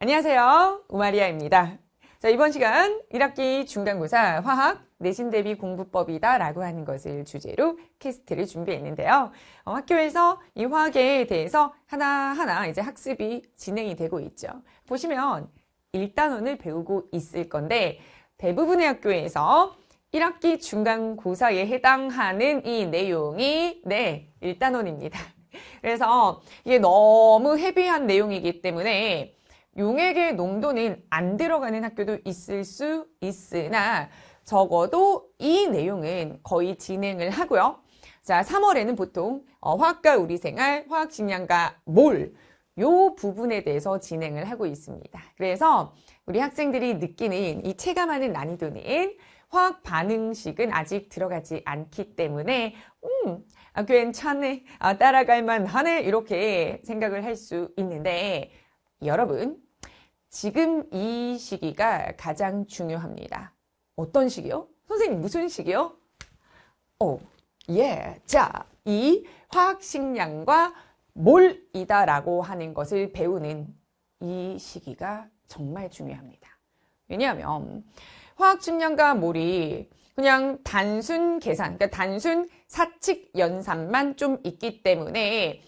안녕하세요. 우마리아입니다. 자, 이번 시간 1학기 중간고사 화학 내신 대비 공부법이다 라고 하는 것을 주제로 캐스트를 준비했는데요. 어, 학교에서 이 화학에 대해서 하나하나 이제 학습이 진행이 되고 있죠. 보시면 1단원을 배우고 있을 건데 대부분의 학교에서 1학기 중간고사에 해당하는 이 내용이 네, 1단원입니다. 그래서 이게 너무 헤비한 내용이기 때문에 용액의 농도는 안 들어가는 학교도 있을 수 있으나 적어도 이 내용은 거의 진행을 하고요. 자, 3월에는 보통 어, 화학과 우리 생활, 화학 식량과 몰, 요 부분에 대해서 진행을 하고 있습니다. 그래서 우리 학생들이 느끼는 이 체감하는 난이도는 화학 반응식은 아직 들어가지 않기 때문에 음, 아, 괜찮네, 아, 따라갈 만하네 이렇게 생각을 할 수 있는데 여러분 지금 이 시기가 가장 중요합니다. 어떤 시기요? 선생님 무슨 시기요? 오, 어, 예. 자, 이 화학식량과 뭘이다라고 하는 것을 배우는 이 시기가 정말 중요합니다. 왜냐하면 화학식량과 몰이 그냥 단순 계산, 그러니까 단순 사칙 연산만 좀 있기 때문에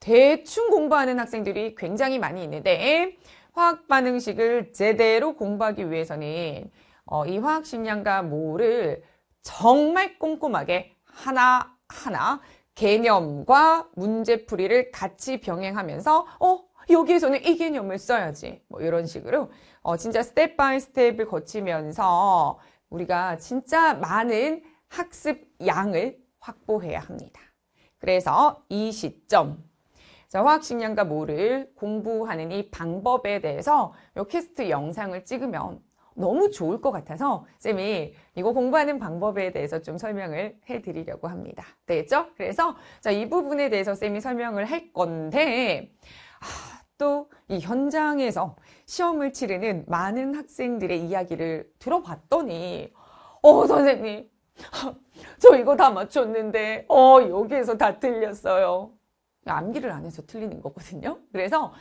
대충 공부하는 학생들이 굉장히 많이 있는데 화학 반응식을 제대로 공부하기 위해서는 어, 이 화학 식량과 모를 정말 꼼꼼하게 하나하나 개념과 문제풀이를 같이 병행하면서 어 여기에서는 이 개념을 써야지 뭐 이런 식으로 어, 진짜 스텝 바이 스텝을 거치면서 우리가 진짜 많은 학습 양을 확보해야 합니다. 그래서 이 시점 자, 화학식량과 뭐를 공부하는 이 방법에 대해서 이 퀘스트 영상을 찍으면 너무 좋을 것 같아서 쌤이 이거 공부하는 방법에 대해서 좀 설명을 해드리려고 합니다. 됐죠 그래서 자, 이 부분에 대해서 쌤이 설명을 할 건데 아, 또이 현장에서 시험을 치르는 많은 학생들의 이야기를 들어봤더니 어 선생님 저 이거 다 맞췄는데 어 여기에서 다 틀렸어요. 암기를 안 해서 틀리는 거거든요. 그래서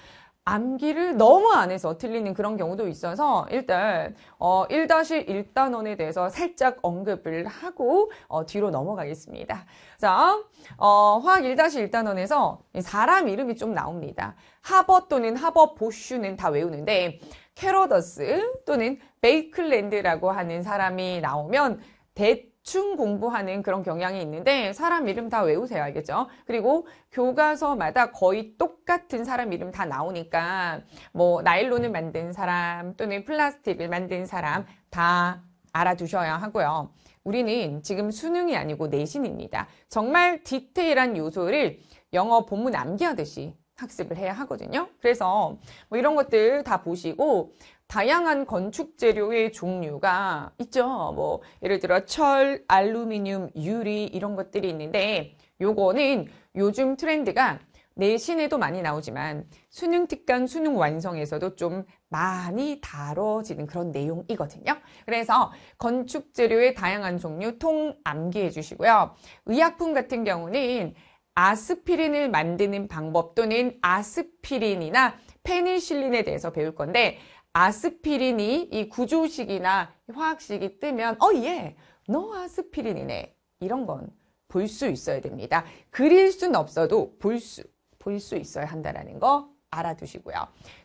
암기를 너무 안 해서 틀리는 그런 경우도 있어서 일단 어 1-1단원에 대해서 살짝 언급을 하고 어 뒤로 넘어가겠습니다. 자, 어 화학 1-1단원에서 사람 이름이 좀 나옵니다. 하버 또는 하버 보슈는 다 외우는데 캐러더스 또는 베이클랜드라고 하는 사람이 나오면 대 맞춤 공부하는 그런 경향이 있는데 사람 이름 다 외우세요. 알겠죠? 그리고 교과서마다 거의 똑같은 사람 이름 다 나오니까 뭐 나일론을 만든 사람 또는 플라스틱을 만든 사람 다 알아두셔야 하고요. 우리는 지금 수능이 아니고 내신입니다. 정말 디테일한 요소를 영어 본문 암기하듯이 학습을 해야 하거든요. 그래서 뭐 이런 것들 다 보시고 다양한 건축 재료의 종류가 있죠. 뭐 예를 들어 철, 알루미늄, 유리 이런 것들이 있는데 요거는 요즘 트렌드가 내신에도 많이 나오지만 수능 특강, 수능 완성에서도 좀 많이 다뤄지는 그런 내용이거든요. 그래서 건축 재료의 다양한 종류 통 암기해 주시고요. 의약품 같은 경우는 아스피린을 만드는 방법 또는 아스피린이나 페니실린에 대해서 배울 건데 아스피린이 이 구조식이나 화학식이 뜨면 어, 예, 너 아스피린이네. 이런 건 볼 수 있어야 됩니다. 그릴 순 없어도 볼 수, 볼 수 있어야 한다라는 거 알아두시고요.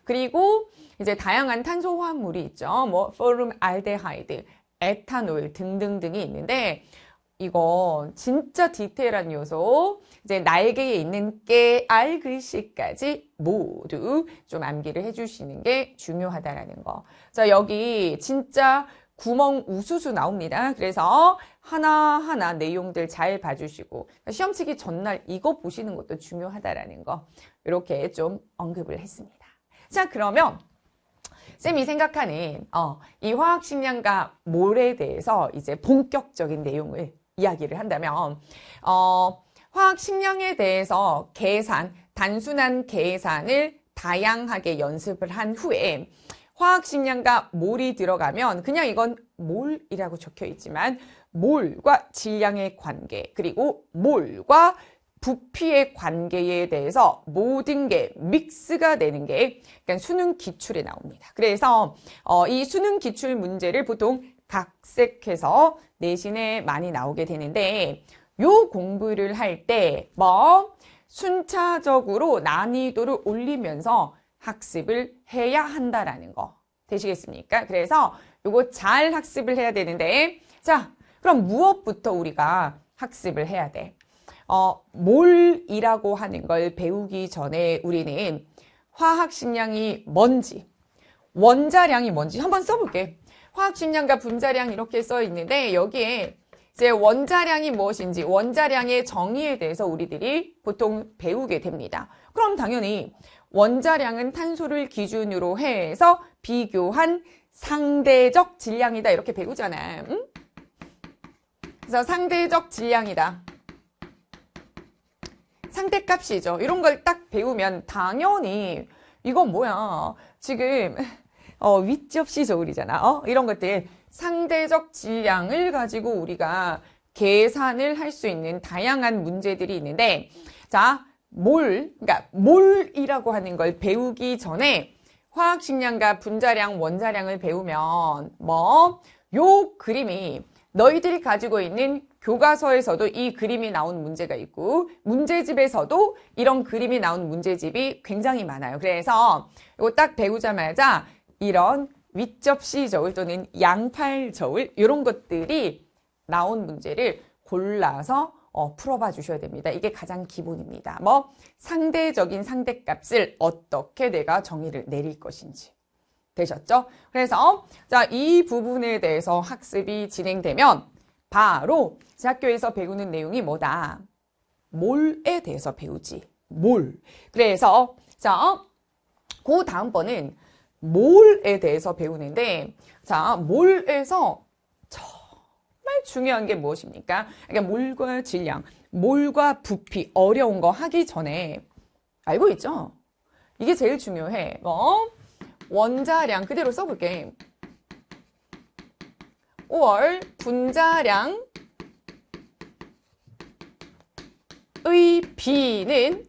그리고 이제 다양한 탄소 화합물이 있죠. 뭐 포름 알데하이드, 에탄올 등등등이 있는데 이거 진짜 디테일한 요소 이제 날개에 있는 깨, 알 글씨까지 그, 모두 좀 암기를 해주시는 게 중요하다라는 거. 자 여기 진짜 구멍 우수수 나옵니다. 그래서 하나하나 내용들 잘 봐주시고 시험 치기 전날 이거 보시는 것도 중요하다라는 거 이렇게 좀 언급을 했습니다. 자 그러면 쌤이 생각하는 어, 이 화학식량과 몰에 대해서 이제 본격적인 내용을 이야기를 한다면 어, 화학 식량에 대해서 계산, 단순한 계산을 다양하게 연습을 한 후에 화학 식량과 몰이 들어가면 그냥 이건 몰이라고 적혀 있지만 몰과 질량의 관계 그리고 몰과 부피의 관계에 대해서 모든 게 믹스가 되는 게 그러니까 수능 기출에 나옵니다. 그래서 어, 이 수능 기출 문제를 보통 각색해서 내신에 많이 나오게 되는데 요 공부를 할 때 뭐 순차적으로 난이도를 올리면서 학습을 해야 한다라는 거 되시겠습니까? 그래서 요거 잘 학습을 해야 되는데 자 그럼 무엇부터 우리가 학습을 해야 돼? 어, 뭘이라고 하는 걸 배우기 전에 우리는 화학 식량이 뭔지 원자량이 뭔지 한번 써볼게. 화학 식량과 분자량 이렇게 써 있는데 여기에 이제 원자량이 무엇인지 원자량의 정의에 대해서 우리들이 보통 배우게 됩니다. 그럼 당연히 원자량은 탄소를 기준으로 해서 비교한 상대적 질량이다 이렇게 배우잖아. 응? 그래서 상대적 질량이다. 상대값이죠. 이런 걸 딱 배우면 당연히 이건 뭐야. 지금 어, 위치 없이 저울이잖아. 어? 이런 것들 상대적 질량을 가지고 우리가 계산을 할 수 있는 다양한 문제들이 있는데 자, 몰, 그러니까 몰이라고 하는 걸 배우기 전에 화학식량과 분자량, 원자량을 배우면 뭐 요 그림이 너희들이 가지고 있는 교과서에서도 이 그림이 나온 문제가 있고 문제집에서도 이런 그림이 나온 문제집이 굉장히 많아요. 그래서 이거 딱 배우자마자 이런 윗접시 저울 또는 양팔 저울 이런 것들이 나온 문제를 골라서 어, 풀어봐 주셔야 됩니다. 이게 가장 기본입니다. 뭐 상대적인 상대값을 어떻게 내가 정의를 내릴 것인지 되셨죠? 그래서 자이 부분에 대해서 학습이 진행되면 바로 대 학교에서 배우는 내용이 뭐다? 몰에 대해서 배우지. 몰. 그래서 자, 어? 그 다음번은 몰에 대해서 배우는데 자 몰에서 정말 중요한 게 무엇입니까? 그러니까 몰과 질량, 몰과 부피 어려운 거 하기 전에 알고 있죠? 이게 제일 중요해. 뭐 원자량 그대로 써볼게. 5월 분자량 의 B는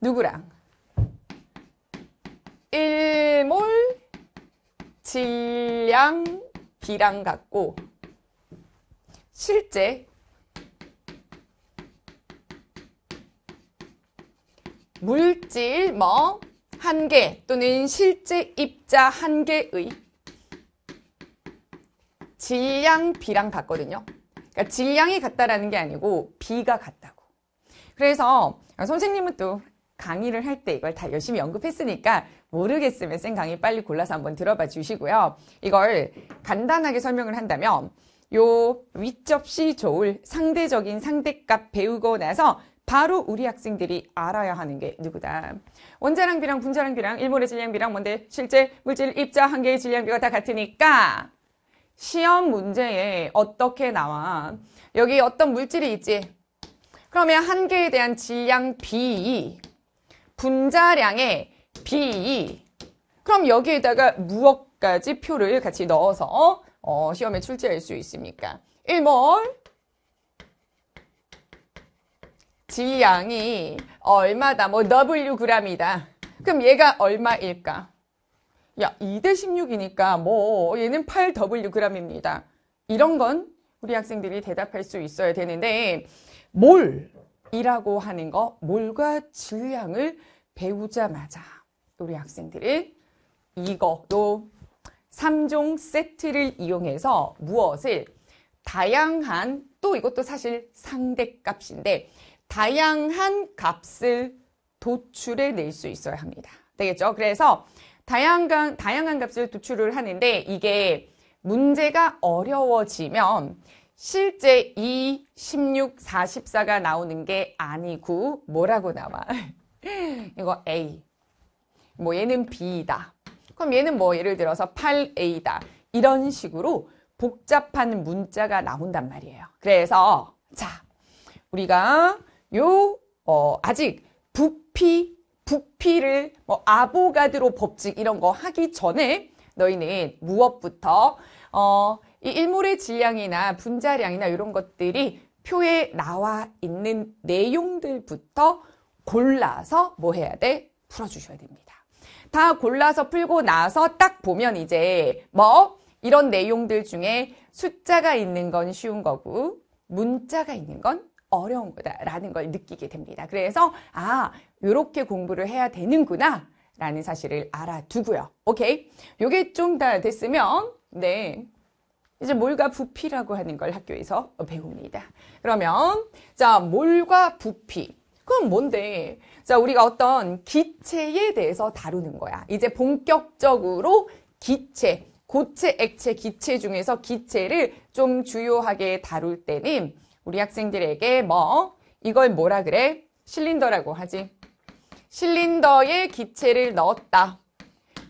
누구랑? 일몰 질량 비랑 같고 실제 물질 뭐 한 개 또는 실제 입자 한 개의 질량 비랑 같거든요. 그러니까 질량이 같다라는 게 아니고 비가 같다고. 그래서 선생님은 또 강의를 할 때 이걸 다 열심히 언급했으니까 모르겠으면 쌤 강의 빨리 골라서 한번 들어봐 주시고요. 이걸 간단하게 설명을 한다면 요 위접시 좋을 상대적인 상대값 배우고 나서 바로 우리 학생들이 알아야 하는 게 누구다. 원자랑비랑분자랑비랑 일몰의 질량비랑 뭔데 실제 물질 입자 한 개의 질량비가 다 같으니까 시험 문제에 어떻게 나와? 여기 어떤 물질이 있지? 그러면 한 개에 대한 질량 비 분자량의 B. E. 그럼 여기에다가 무엇까지 표를 같이 넣어서 어, 어 시험에 출제할 수 있습니까? 1번 지양이 얼마다 뭐 W 그램이다. 그럼 얘가 얼마일까? 야, 2대 16이니까 뭐 얘는 8W 그램입니다. 이런 건 우리 학생들이 대답할 수 있어야 되는데 몰이라고 하는 거 몰과 질량을 배우자마자 우리 학생들은 이거, 요 3종 세트를 이용해서 무엇을 다양한, 또 이것도 사실 상대 값인데, 다양한 값을 도출해 낼 수 있어야 합니다. 되겠죠? 그래서 다양한, 다양한 값을 도출을 하는데 이게 문제가 어려워지면 실제 이 16, 44가 나오는 게 아니고 뭐라고 나와? 이거 A. 뭐 얘는 B다. 그럼 얘는 뭐 예를 들어서 8A다. 이런 식으로 복잡한 문자가 나온단 말이에요. 그래서 자 우리가 요 어, 아직 부피 부피를 뭐 아보가드로 법칙 이런 거 하기 전에 너희는 무엇부터 어, 이 일몰의 질량이나 분자량이나 이런 것들이 표에 나와 있는 내용들부터 골라서 뭐 해야 돼? 풀어주셔야 됩니다. 다 골라서 풀고 나서 딱 보면 이제 뭐 이런 내용들 중에 숫자가 있는 건 쉬운 거고 문자가 있는 건 어려운 거다라는 걸 느끼게 됩니다. 그래서 아 이렇게 공부를 해야 되는구나 라는 사실을 알아두고요. 오케이 요게 좀 다 됐으면 네 이제 몰과 부피라고 하는 걸 학교에서 배웁니다. 그러면 자 몰과 부피 그건 뭔데? 자, 우리가 어떤 기체에 대해서 다루는 거야. 이제 본격적으로 기체, 고체, 액체, 기체 중에서 기체를 좀 주요하게 다룰 때는 우리 학생들에게 뭐, 이걸 뭐라 그래? 실린더라고 하지. 실린더에 기체를 넣었다.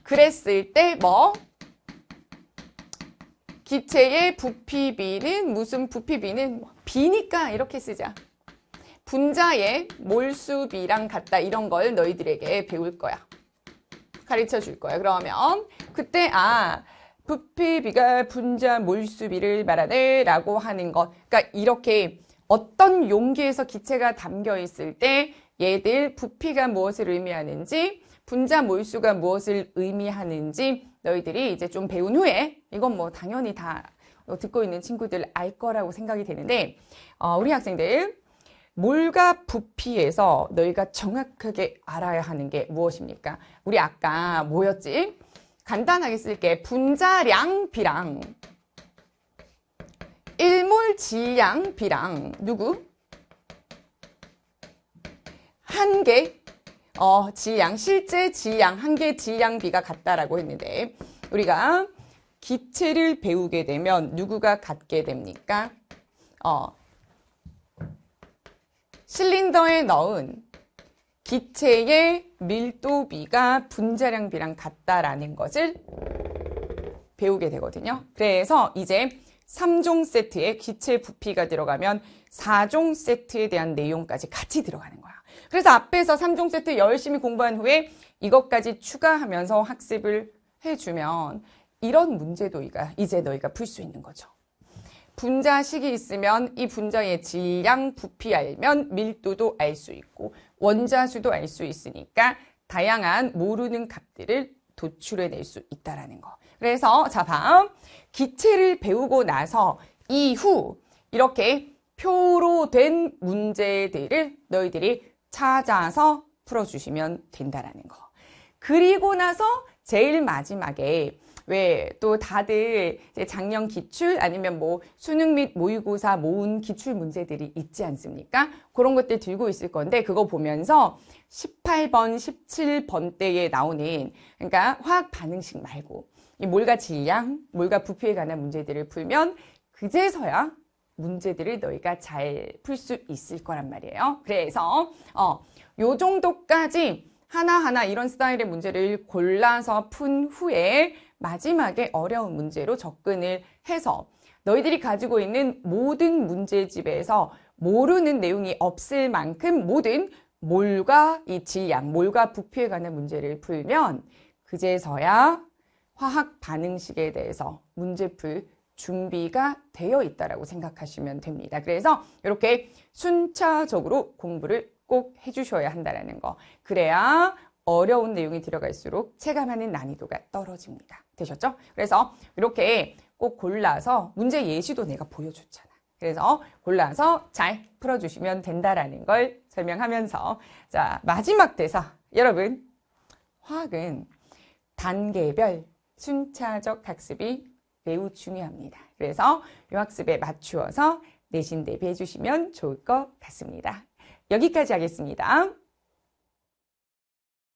그랬을 때 뭐? 기체의 부피비는 무슨 부피비는 비니까 이렇게 쓰자. 분자의 몰수비랑 같다 이런 걸 너희들에게 배울 거야. 가르쳐 줄 거야. 그러면 그때 아 부피비가 분자 몰수비를 말하네라고 하는 것. 그러니까 이렇게 어떤 용기에서 기체가 담겨 있을 때 얘들 부피가 무엇을 의미하는지 분자 몰수가 무엇을 의미하는지 너희들이 이제 좀 배운 후에 이건 뭐 당연히 다 듣고 있는 친구들 알 거라고 생각이 되는데 어, 우리 학생들 물과 부피에서 너희가 정확하게 알아야 하는 게 무엇입니까? 우리 아까 뭐였지? 간단하게 쓸게. 분자량 비랑. 일몰 질량 비랑. 누구? 한계 어, 질량. 실제 질량. 한계 질량 비가 같다라고 했는데. 우리가 기체를 배우게 되면 누구가 같게 됩니까? 어, 실린더에 넣은 기체의 밀도비가 분자량비랑 같다라는 것을 배우게 되거든요. 그래서 이제 3종 세트에 기체 부피가 들어가면 4종 세트에 대한 내용까지 같이 들어가는 거야. 그래서 앞에서 3종 세트 열심히 공부한 후에 이것까지 추가하면서 학습을 해주면 이런 문제도 이제 너희가 풀 수 있는 거죠. 분자식이 있으면 이 분자의 질량, 부피 알면 밀도도 알 수 있고 원자수도 알 수 있으니까 다양한 모르는 값들을 도출해낼 수있다는 거. 그래서 자 다음 기체를 배우고 나서 이후 이렇게 표로 된 문제들을 너희들이 찾아서 풀어주시면 된다라는 거. 그리고 나서 제일 마지막에 왜또 다들 작년 기출 아니면 뭐 수능 및 모의고사 모은 기출 문제들이 있지 않습니까? 그런 것들 들고 있을 건데 그거 보면서 18번, 17번 때에 나오는 그러니까 화학 반응식 말고 이 몰과 질량, 몰과 부피에 관한 문제들을 풀면 그제서야 문제들을 너희가 잘 풀 수 있을 거란 말이에요. 그래서 어, 요 정도까지 하나하나 이런 스타일의 문제를 골라서 푼 후에 마지막에 어려운 문제로 접근을 해서 너희들이 가지고 있는 모든 문제집에서 모르는 내용이 없을 만큼 모든 몰과 이 질량, 몰과 부피에 관한 문제를 풀면 그제서야 화학 반응식에 대해서 문제풀 준비가 되어 있다라고 생각하시면 됩니다. 그래서 이렇게 순차적으로 공부를 꼭 해주셔야 한다라는 거. 그래야 어려운 내용이 들어갈수록 체감하는 난이도가 떨어집니다. 되셨죠? 그래서 이렇게 꼭 골라서 문제 예시도 내가 보여줬잖아. 그래서 골라서 잘 풀어주시면 된다라는 걸 설명하면서 자 마지막 대사 여러분 화학은 단계별 순차적 학습이 매우 중요합니다. 그래서 이 학습에 맞추어서 내신 대비해 주시면 좋을 것 같습니다. 여기까지 하겠습니다.